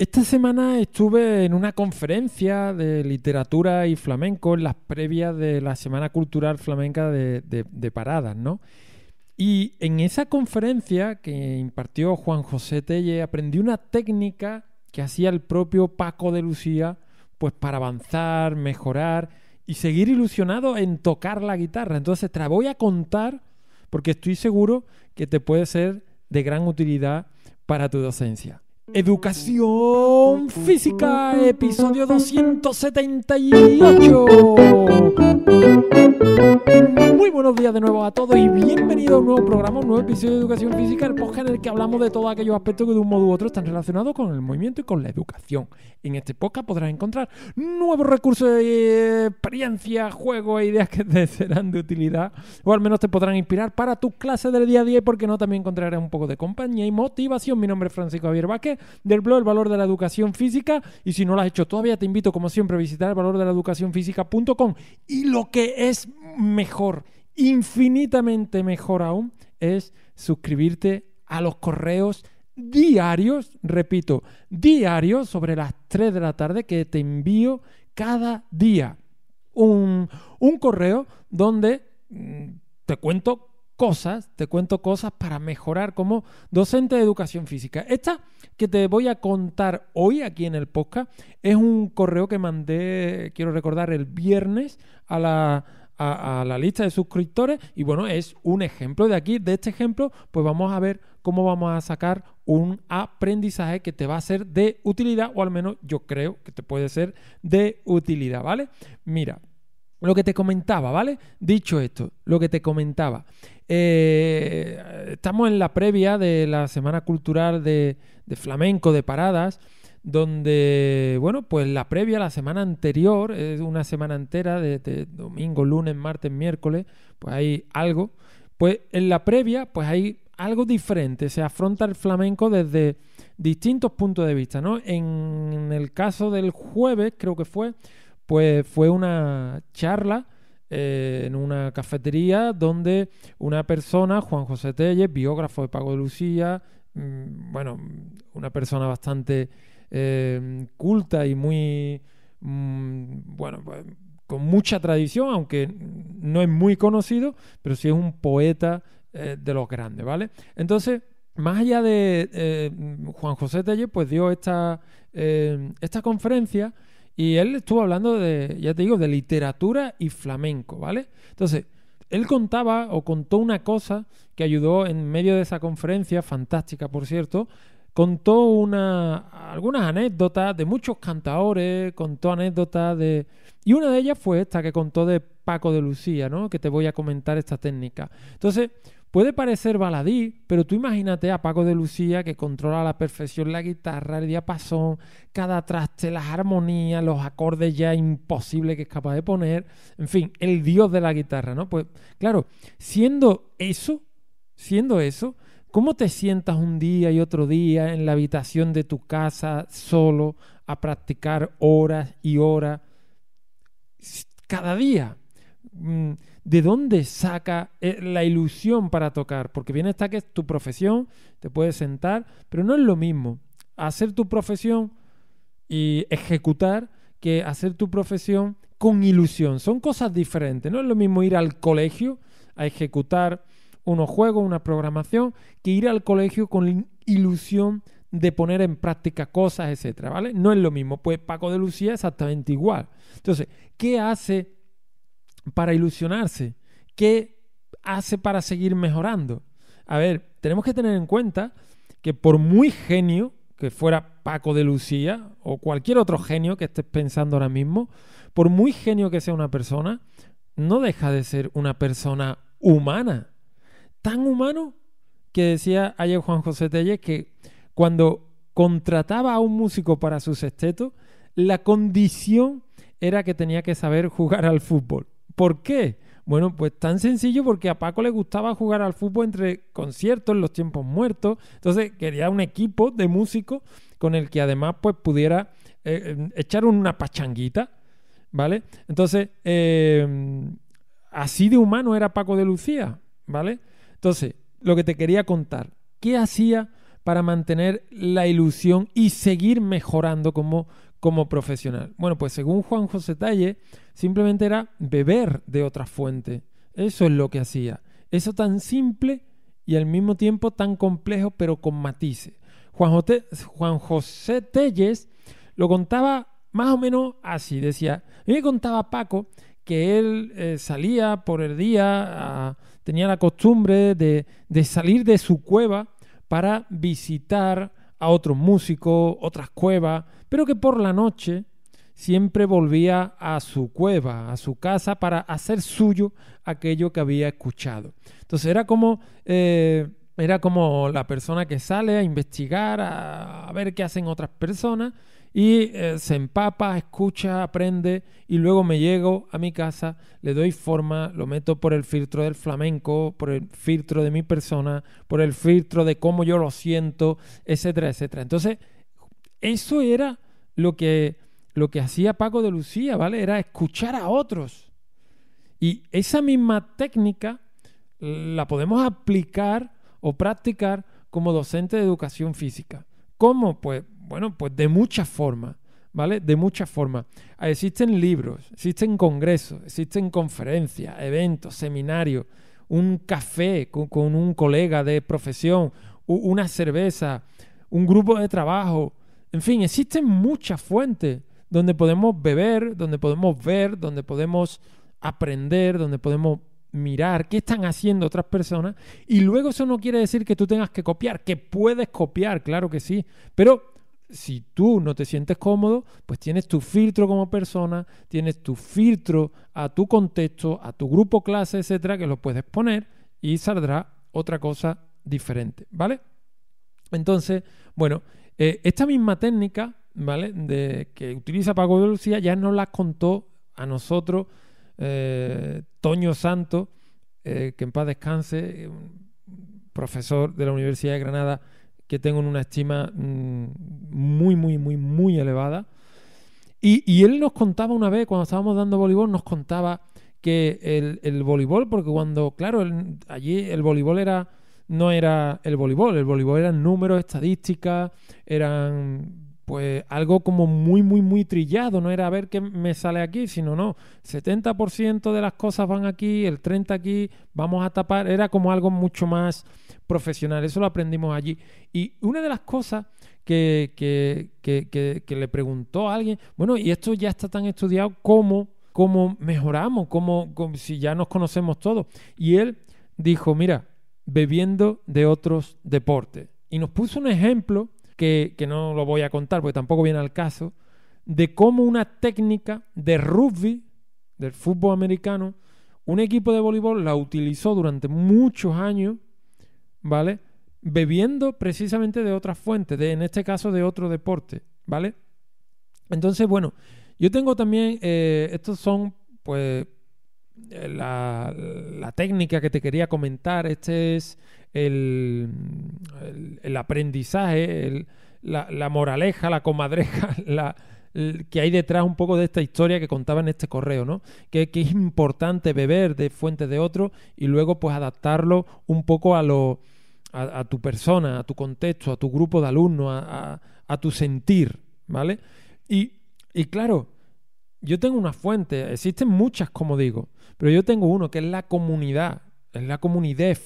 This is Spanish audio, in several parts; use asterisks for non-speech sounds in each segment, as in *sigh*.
Esta semana estuve en una conferencia de literatura y flamenco en las previas de la Semana Cultural Flamenca de, Paradas, ¿no? Y en esa conferencia que impartió Juan José Telle aprendí una técnica que hacía el propio Paco de Lucía pues para avanzar, mejorar y seguir ilusionado en tocar la guitarra. Entonces te la voy a contar porque estoy seguro que te puede ser de gran utilidad para tu docencia. Educación Física, episodio 278. Muy buenos días de nuevo a todos y bienvenidos a un nuevo programa, un nuevo episodio de Educación Física, el podcast en el que hablamos de todos aquellos aspectos que de un modo u otro están relacionados con el movimiento y con la educación. En este podcast podrás encontrar nuevos recursos, eh, experiencias, juegos e ideas que te serán de utilidad o al menos te podrán inspirar para tus clases del día a día y, por qué no, también encontrarás un poco de compañía y motivación. Mi nombre es Francisco Javier Vázquez del blog El Valor de la Educación Física. Y si no lo has hecho todavía, te invito, como siempre, a visitar el valor de la educación física.com. Y lo que es mejor, infinitamente mejor aún, es suscribirte a los correos diarios, repito, diarios sobre las 3 de la tarde que te envío cada día. Un, un correo donde mm, te cuento cosas, te cuento cosas para mejorar como docente de educación física. Esta que te voy a contar hoy aquí en el podcast es un correo que mandé, quiero recordar, el viernes a la, la lista de suscriptores y bueno, es un ejemplo de aquí, de este ejemplo, pues vamos a ver cómo vamos a sacar un aprendizaje que te va a ser de utilidad o al menos yo creo que te puede ser de utilidad, ¿vale? Mira, lo que te comentaba, ¿vale? Dicho esto, lo que te comentaba. Eh, estamos en la previa de la Semana Cultural de, Flamenco de Paradas, donde, bueno, pues la previa, la semana anterior, es una semana entera, de, de domingo, lunes, martes, miércoles, pues hay algo. Pues en la previa, pues hay algo diferente, se afronta el flamenco desde distintos puntos de vista, ¿no? En el caso del jueves, creo que fue, pues fue una charla eh, en una cafetería donde una persona, Juan José Telle, biógrafo de Pago de Lucía, mm, bueno, una persona bastante em, culta y muy, mm, bueno, pues, con mucha tradición, aunque no es muy conocido, pero sí es un poeta eh, de los grandes, ¿vale? Entonces, más allá de eh, mm, Juan José Telle, pues dio esta, em, esta conferencia y él estuvo hablando de, ya te digo, de literatura y flamenco, ¿vale? Entonces, él contaba o contó una cosa que ayudó en medio de esa conferencia, fantástica por cierto, contó una, algunas anécdotas de muchos cantaores, contó anécdotas de... Y una de ellas fue esta que contó de Paco de Lucía, ¿no? Que te voy a comentar esta técnica. Entonces, Puede parecer baladí, pero tú imagínate a Paco de Lucía que controla a la perfección la guitarra, el diapasón, cada traste, las armonías, los acordes ya imposibles que es capaz de poner, en fin, el dios de la guitarra, ¿no? Pues claro, siendo eso, siendo eso, ¿cómo te sientas un día y otro día en la habitación de tu casa solo a practicar horas y horas cada día? Mm, ¿de dónde saca eh, la ilusión para tocar? Porque bien está que es tu profesión, te puedes sentar, pero no es lo mismo hacer tu profesión y ejecutar que hacer tu profesión con ilusión. Son cosas diferentes. No es lo mismo ir al colegio a ejecutar unos juegos, una programación, que ir al colegio con la ilusión de poner en práctica cosas, etcétera, ¿vale? No es lo mismo. Pues Paco de Lucía exactamente igual. Entonces, ¿qué hace para ilusionarse? ¿Qué hace para seguir mejorando? A ver, tenemos que tener en cuenta que por muy genio que fuera Paco de Lucía o cualquier otro genio que estés pensando ahora mismo, por muy genio que sea una persona, no deja de ser una persona humana. Tan humano que decía ayer Juan José telle que cuando contrataba a un músico para sus estetos, la condición era que tenía que saber jugar al fútbol. ¿Por qué? Bueno, pues tan sencillo porque a Paco le gustaba jugar al fútbol entre conciertos, en los tiempos muertos. Entonces quería un equipo de músicos con el que además pues pudiera eh, eh, echar una pachanguita, ¿vale? Entonces, eh, así de humano era Paco de Lucía, ¿vale? Entonces, lo que te quería contar, ¿qué hacía para mantener la ilusión y seguir mejorando como, como profesional? Bueno, pues según Juan José Talle, simplemente era beber de otra fuente. Eso es lo que hacía. Eso tan simple y al mismo tiempo tan complejo, pero con matices. Juan, José, Juan Telles lo contaba más o menos así, decía, me contaba Paco que él eh, salía por el día, ah, tenía la costumbre de, de salir de su cueva para visitar a otro músico, otras cuevas, pero que por la noche siempre volvía a su cueva, a su casa, para hacer suyo aquello que había escuchado. Entonces era como, eh, era como la persona que sale a investigar, a ver qué hacen otras personas, y eh, se empapa, escucha, aprende y luego me llego a mi casa, le doy forma, lo meto por el filtro del flamenco, por el filtro de mi persona, por el filtro de cómo yo lo siento, etcétera, etcétera. Entonces, eso era lo que, lo que hacía Paco de Lucía, ¿vale? Era escuchar a otros. Y esa misma técnica mm, la podemos aplicar o practicar como docente de educación física. ¿Cómo? Pues bueno, pues de muchas formas, ¿vale? De muchas formas. Existen libros, existen congresos, existen conferencias, eventos, seminarios, un café con, un colega de profesión, una cerveza, un grupo de trabajo. En fin, existen muchas fuentes donde podemos beber, donde podemos ver, donde podemos aprender, donde podemos mirar qué están haciendo otras personas. Y luego eso no quiere decir que tú tengas que copiar, que puedes copiar, claro que sí, pero si tú no te sientes cómodo, pues tienes tu filtro como persona, tienes tu filtro a tu contexto, a tu grupo clase, etcétera, que lo puedes poner y saldrá otra cosa diferente, ¿vale? Entonces, bueno, eh, esta misma técnica, ¿vale? De, que utiliza Paco de Lucía ya nos la contó a nosotros eh, Toño Santo, eh, que en paz descanse, profesor de la Universidad de Granada que tengo una estima mm, muy, muy, muy, muy elevada. Y, él nos contaba una vez, cuando estábamos dando voleibol, nos contaba que el, voleibol, porque cuando, claro, allí el voleibol era no era el voleibol, el voleibol eran números, estadísticas, eran pues algo como muy, muy, muy trillado, no era a ver qué me sale aquí, sino no, 70% de las cosas van aquí, el 30% aquí, vamos a tapar, era como algo mucho más profesional. Eso lo aprendimos allí. Y una de las cosas que, le preguntó a alguien, bueno, y esto ya está tan estudiado, ¿cómo, mejoramos? ¿Cómo, si ya nos conocemos todos. Y él dijo, mira, bebiendo de otros deportes. Y nos puso un ejemplo, que, que no lo voy a contar porque tampoco viene al caso, de cómo una técnica de rugby, del fútbol americano, un equipo de voleibol la utilizó durante muchos años ¿vale? Bebiendo precisamente de otra fuente, de, en este caso de otro deporte, ¿vale? Entonces, bueno, yo tengo también, eh, estos son, pues, eh, la, técnica que te quería comentar, este es el, aprendizaje, la, moraleja, la comadreja, *laughs* la, que hay detrás un poco de esta historia que contaba en este correo, ¿no? Que, que es importante beber de fuentes de otro y luego pues adaptarlo un poco a lo a, tu persona, a tu contexto, a tu grupo de alumnos, a, tu sentir, ¿vale? Y, claro, yo tengo una fuente, existen muchas, como digo, pero yo tengo uno que es la comunidad, es la comunidad,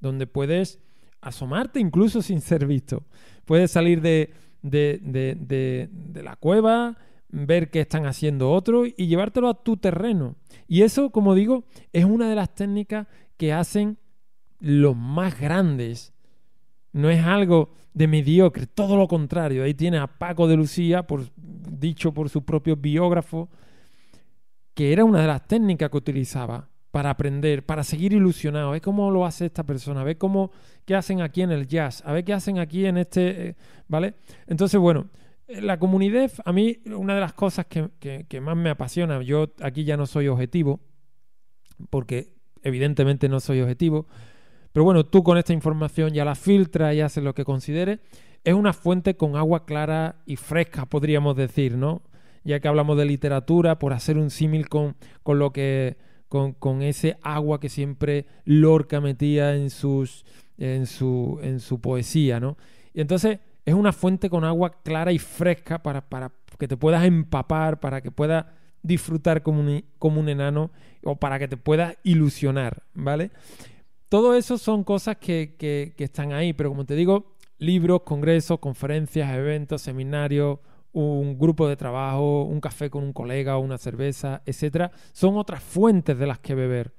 donde puedes asomarte incluso sin ser visto. Puedes salir de, de la cueva, ver qué están haciendo otros y llevártelo a tu terreno. Y eso, como digo, es una de las técnicas que hacen los más grandes, no es algo de mediocre, todo lo contrario. Ahí tiene a Paco de Lucía, por, dicho por su propio biógrafo, que era una de las técnicas que utilizaba para aprender, para seguir ilusionado. Ve cómo lo hace esta persona, ve cómo qué hacen aquí en el jazz, a ver qué hacen aquí en este, eh, ¿vale? Entonces, bueno, eh, la comunidad, a mí una de las cosas que, que más me apasiona, yo aquí ya no soy objetivo, porque evidentemente no soy objetivo, pero bueno, tú con esta información ya la filtras y haces lo que consideres. Es una fuente con agua clara y fresca, podríamos decir, ¿no? Ya que hablamos de literatura, por hacer un símil con, con lo que. Con, ese agua que siempre Lorca metía en sus. en su. en su poesía, ¿no? Y entonces, es una fuente con agua clara y fresca para, que te puedas empapar, para que puedas disfrutar como como un enano, o para que te puedas ilusionar, ¿vale? Todo eso son cosas que, están ahí, pero como te digo, libros, congresos, conferencias, eventos, seminarios, un grupo de trabajo, un café con un colega, una cerveza, etcétera, son otras fuentes de las que beber.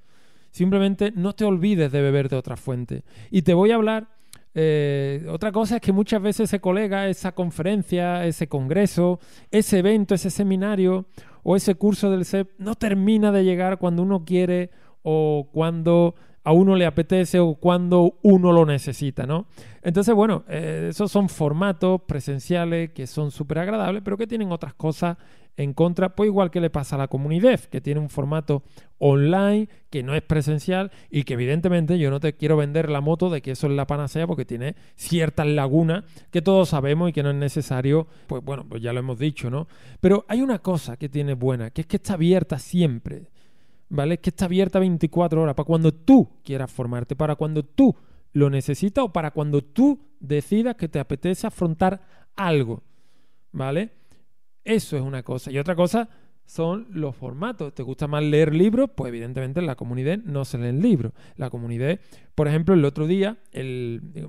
Simplemente no te olvides de beber de otra fuente. Y te voy a hablar. Eh, otra cosa es que muchas veces ese colega, esa conferencia, ese congreso, ese evento, ese seminario o ese curso del CEP no termina de llegar cuando uno quiere o cuando a uno le apetece o cuando uno lo necesita, ¿no? Entonces, bueno, eh, esos son formatos presenciales que son súper agradables, pero que tienen otras cosas en contra, pues igual que le pasa a la comunidad, que tiene un formato online, que no es presencial y que evidentemente yo no te quiero vender la moto de que eso es la panacea porque tiene ciertas lagunas que todos sabemos y que no es necesario, pues bueno, pues ya lo hemos dicho, ¿no? Pero hay una cosa que tiene buena, que es que está abierta siempre. ¿vale? Que está abierta 24 horas para cuando tú quieras formarte, para cuando tú lo necesitas o para cuando tú decidas que te apetece afrontar algo, ¿vale? Eso es una cosa. Y otra cosa son los formatos. ¿Te gusta más leer libros? Pues evidentemente en la comunidad no se leen libros. La comunidad, por ejemplo, el otro día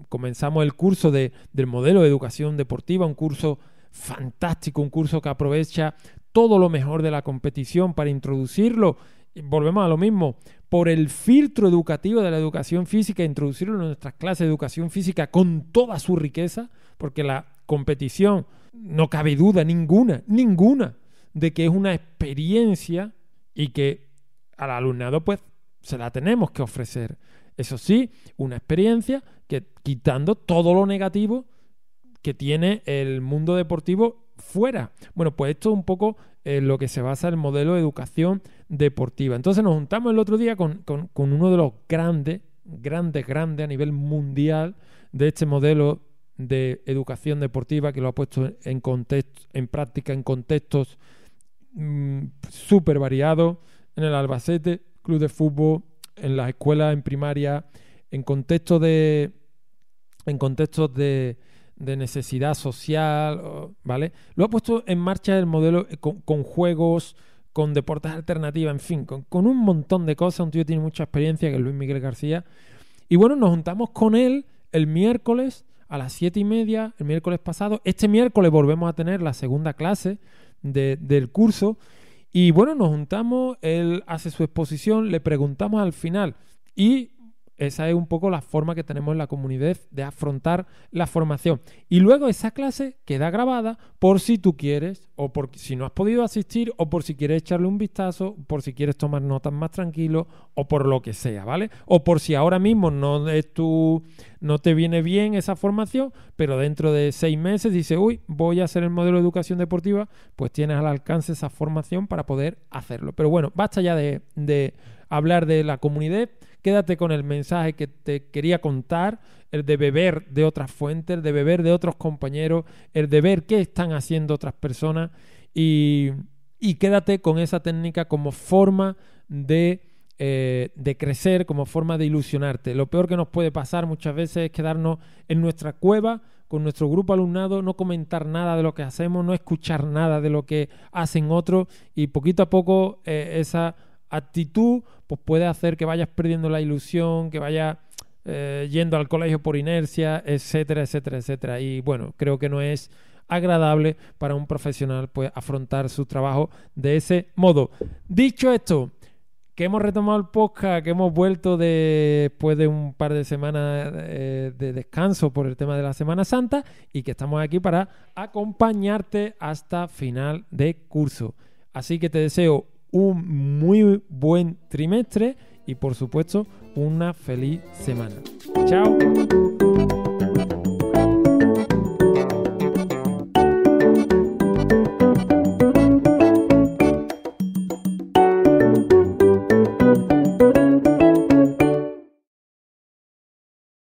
comenzamos el curso del modelo de educación deportiva, un curso fantástico, un curso que aprovecha todo lo mejor de la competición para introducirlo volvemos a lo mismo, por el filtro educativo de la educación física, introducirlo en nuestras clases de educación física con toda su riqueza, porque la competición, no cabe duda ninguna, ninguna, de que es una experiencia y que al alumnado pues se la tenemos que ofrecer. Eso sí, una experiencia que quitando todo lo negativo que tiene el mundo deportivo fuera. Bueno, pues esto es un poco eh, lo que se basa el modelo de educación deportiva. Entonces nos juntamos el otro día con, uno de los grandes, grandes, grandes a nivel mundial de este modelo de educación deportiva que lo ha puesto en, en práctica en contextos mm, súper variados, en el Albacete, club de fútbol, en las escuelas, en primaria, en contextos de... En contextos de de necesidad social, ¿vale? Lo ha puesto en marcha el modelo eh, con, juegos, con deportes alternativas, en fin, con, un montón de cosas. Un tío tiene mucha experiencia, que es Luis Miguel García. Y bueno, nos juntamos con él el miércoles a las siete y media, el miércoles pasado. Este miércoles volvemos a tener la segunda clase del curso. Y bueno, nos juntamos, él hace su exposición, le preguntamos al final y esa es un poco la forma que tenemos en la comunidad de afrontar la formación. Y luego esa clase queda grabada por si tú quieres, o por si no has podido asistir, o por si quieres echarle un vistazo, por si quieres tomar notas más tranquilo, o por lo que sea, ¿vale? O por si ahora mismo no no te viene bien esa formación, pero dentro de seis meses dices, uy, voy a hacer el modelo de educación deportiva, pues tienes al alcance esa formación para poder hacerlo. Pero bueno, basta ya de, de hablar de la comunidad Quédate con el mensaje que te quería contar, el de beber de otras fuentes, el de beber de otros compañeros, el de ver qué están haciendo otras personas y, quédate con esa técnica como forma eh, de... crecer como forma de ilusionarte. Lo peor que nos puede pasar muchas veces es quedarnos en nuestra cueva con nuestro grupo alumnado, no comentar nada de lo que hacemos, no escuchar nada de lo que hacen otros y poquito a poco eh, esa actitud pues puede hacer que vayas perdiendo la ilusión, que vayas eh, yendo al colegio por inercia, etcétera, etcétera, etcétera. Y bueno, creo que no es agradable para un profesional pues afrontar su trabajo de ese modo. Dicho esto, que hemos retomado el podcast, que hemos vuelto después de un par de semanas eh, de descanso por el tema de la Semana Santa y que estamos aquí para acompañarte hasta final de curso. Así que te deseo un muy buen trimestre y por supuesto una feliz semana. Chao.